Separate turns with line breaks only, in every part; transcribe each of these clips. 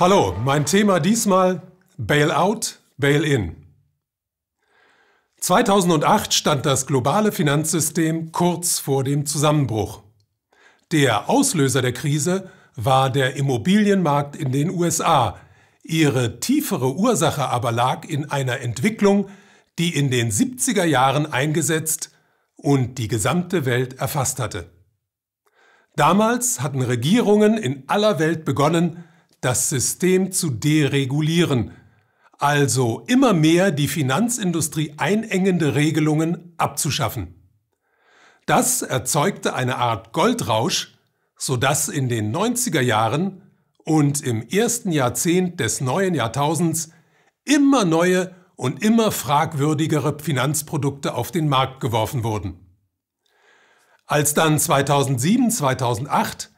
Hallo, mein Thema diesmal Bailout, Bail-in. 2008 stand das globale Finanzsystem kurz vor dem Zusammenbruch. Der Auslöser der Krise war der Immobilienmarkt in den USA. Ihre tiefere Ursache aber lag in einer Entwicklung, die in den 70er Jahren eingesetzt und die gesamte Welt erfasst hatte. Damals hatten Regierungen in aller Welt begonnen, das System zu deregulieren, also immer mehr die Finanzindustrie einengende Regelungen abzuschaffen. Das erzeugte eine Art Goldrausch, sodass in den 90er Jahren und im ersten Jahrzehnt des neuen Jahrtausends immer neue und immer fragwürdigere Finanzprodukte auf den Markt geworfen wurden. Als dann 2007, 2008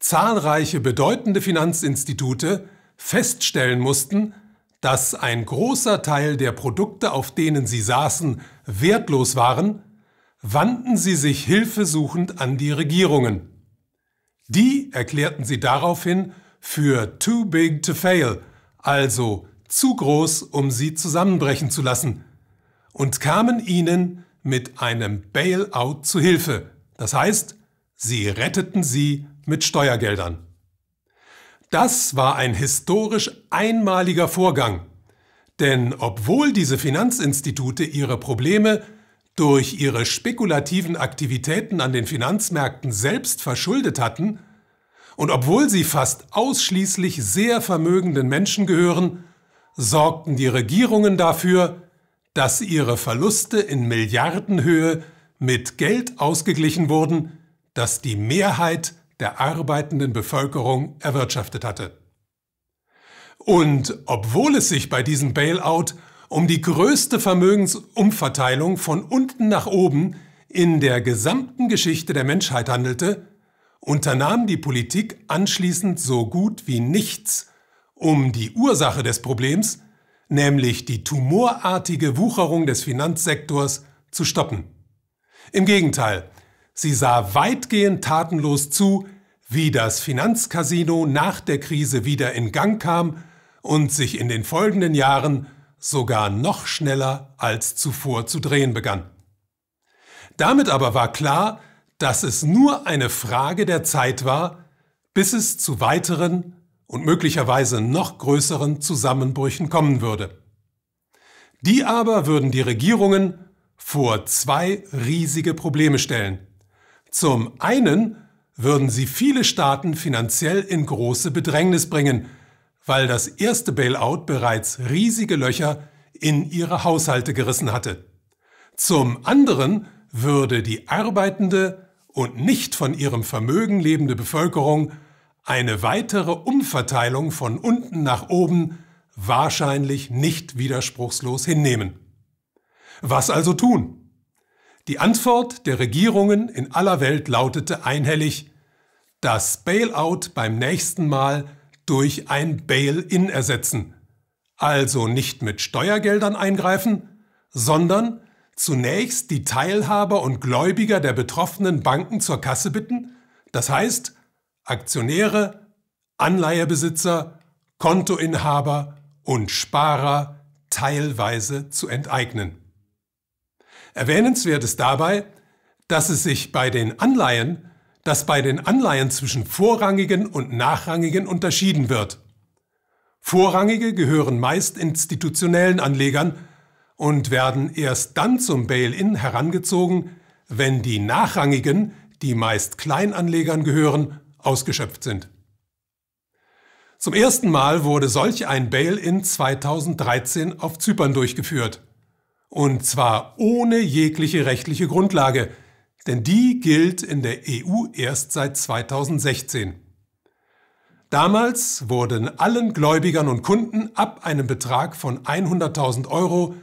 zahlreiche bedeutende Finanzinstitute feststellen mussten, dass ein großer Teil der Produkte, auf denen sie saßen, wertlos waren, wandten sie sich hilfesuchend an die Regierungen. Die erklärten sie daraufhin für too big to fail, also zu groß, um sie zusammenbrechen zu lassen, und kamen ihnen mit einem Bailout zu Hilfe. Das heißt, sie retteten sie mit Steuergeldern. Das war ein historisch einmaliger Vorgang, denn obwohl diese Finanzinstitute ihre Probleme durch ihre spekulativen Aktivitäten an den Finanzmärkten selbst verschuldet hatten und obwohl sie fast ausschließlich sehr vermögenden Menschen gehören, sorgten die Regierungen dafür, dass ihre Verluste in Milliardenhöhe mit Geld ausgeglichen wurden, das die Mehrheit der arbeitenden Bevölkerung erwirtschaftet hatte. Und obwohl es sich bei diesem Bailout um die größte Vermögensumverteilung von unten nach oben in der gesamten Geschichte der Menschheit handelte, unternahm die Politik anschließend so gut wie nichts, um die Ursache des Problems, nämlich die tumorartige Wucherung des Finanzsektors, zu stoppen. Im Gegenteil, Sie sah weitgehend tatenlos zu, wie das Finanzcasino nach der Krise wieder in Gang kam und sich in den folgenden Jahren sogar noch schneller als zuvor zu drehen begann. Damit aber war klar, dass es nur eine Frage der Zeit war, bis es zu weiteren und möglicherweise noch größeren Zusammenbrüchen kommen würde. Die aber würden die Regierungen vor zwei riesige Probleme stellen. Zum einen würden sie viele Staaten finanziell in große Bedrängnis bringen, weil das erste Bailout bereits riesige Löcher in ihre Haushalte gerissen hatte. Zum anderen würde die arbeitende und nicht von ihrem Vermögen lebende Bevölkerung eine weitere Umverteilung von unten nach oben wahrscheinlich nicht widerspruchslos hinnehmen. Was also tun? Die Antwort der Regierungen in aller Welt lautete einhellig, das Bailout beim nächsten Mal durch ein Bail-in ersetzen. Also nicht mit Steuergeldern eingreifen, sondern zunächst die Teilhaber und Gläubiger der betroffenen Banken zur Kasse bitten, das heißt Aktionäre, Anleihebesitzer, Kontoinhaber und Sparer teilweise zu enteignen. Erwähnenswert ist dabei, dass es sich bei den Anleihen, dass bei den Anleihen zwischen vorrangigen und nachrangigen unterschieden wird. Vorrangige gehören meist institutionellen Anlegern und werden erst dann zum Bail-in herangezogen, wenn die nachrangigen, die meist Kleinanlegern gehören, ausgeschöpft sind. Zum ersten Mal wurde solch ein Bail-in 2013 auf Zypern durchgeführt. Und zwar ohne jegliche rechtliche Grundlage, denn die gilt in der EU erst seit 2016. Damals wurden allen Gläubigern und Kunden ab einem Betrag von 100.000 Euro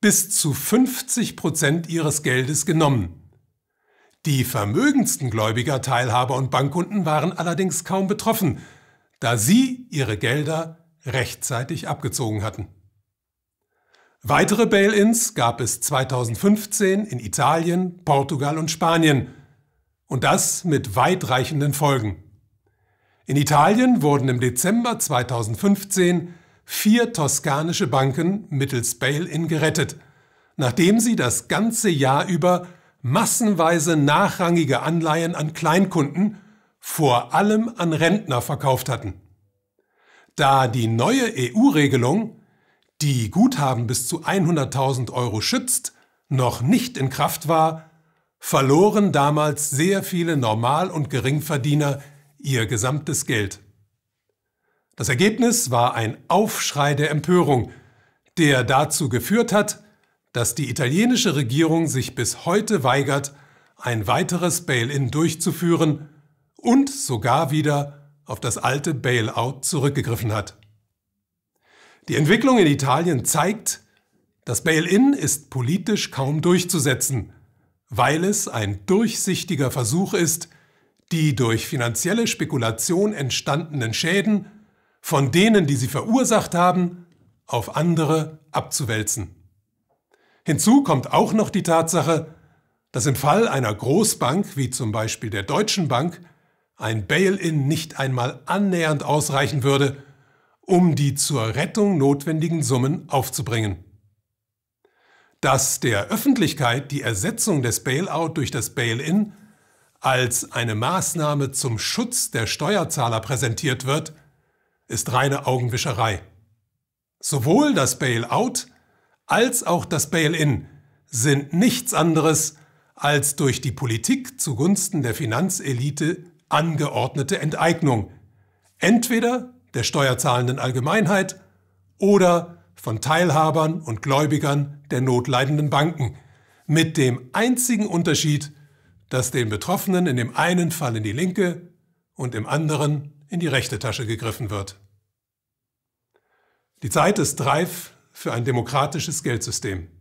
bis zu 50 Prozent ihres Geldes genommen. Die vermögendsten Gläubiger, Teilhaber und Bankkunden waren allerdings kaum betroffen, da sie ihre Gelder rechtzeitig abgezogen hatten. Weitere Bail-ins gab es 2015 in Italien, Portugal und Spanien. Und das mit weitreichenden Folgen. In Italien wurden im Dezember 2015 vier toskanische Banken mittels Bail-in gerettet, nachdem sie das ganze Jahr über massenweise nachrangige Anleihen an Kleinkunden, vor allem an Rentner verkauft hatten. Da die neue EU-Regelung die Guthaben bis zu 100.000 Euro schützt, noch nicht in Kraft war, verloren damals sehr viele Normal- und Geringverdiener ihr gesamtes Geld. Das Ergebnis war ein Aufschrei der Empörung, der dazu geführt hat, dass die italienische Regierung sich bis heute weigert, ein weiteres Bail-in durchzuführen und sogar wieder auf das alte Bailout zurückgegriffen hat. Die Entwicklung in Italien zeigt, das Bail-in ist politisch kaum durchzusetzen, weil es ein durchsichtiger Versuch ist, die durch finanzielle Spekulation entstandenen Schäden von denen, die sie verursacht haben, auf andere abzuwälzen. Hinzu kommt auch noch die Tatsache, dass im Fall einer Großbank wie zum Beispiel der Deutschen Bank ein Bail-in nicht einmal annähernd ausreichen würde, um die zur Rettung notwendigen Summen aufzubringen. Dass der Öffentlichkeit die Ersetzung des Bailout durch das Bail-in als eine Maßnahme zum Schutz der Steuerzahler präsentiert wird, ist reine Augenwischerei. Sowohl das Bailout als auch das Bail-in sind nichts anderes als durch die Politik zugunsten der Finanzelite angeordnete Enteignung, entweder der steuerzahlenden Allgemeinheit oder von Teilhabern und Gläubigern der notleidenden Banken, mit dem einzigen Unterschied, dass den Betroffenen in dem einen Fall in die linke und im anderen in die rechte Tasche gegriffen wird. Die Zeit ist reif für ein demokratisches Geldsystem.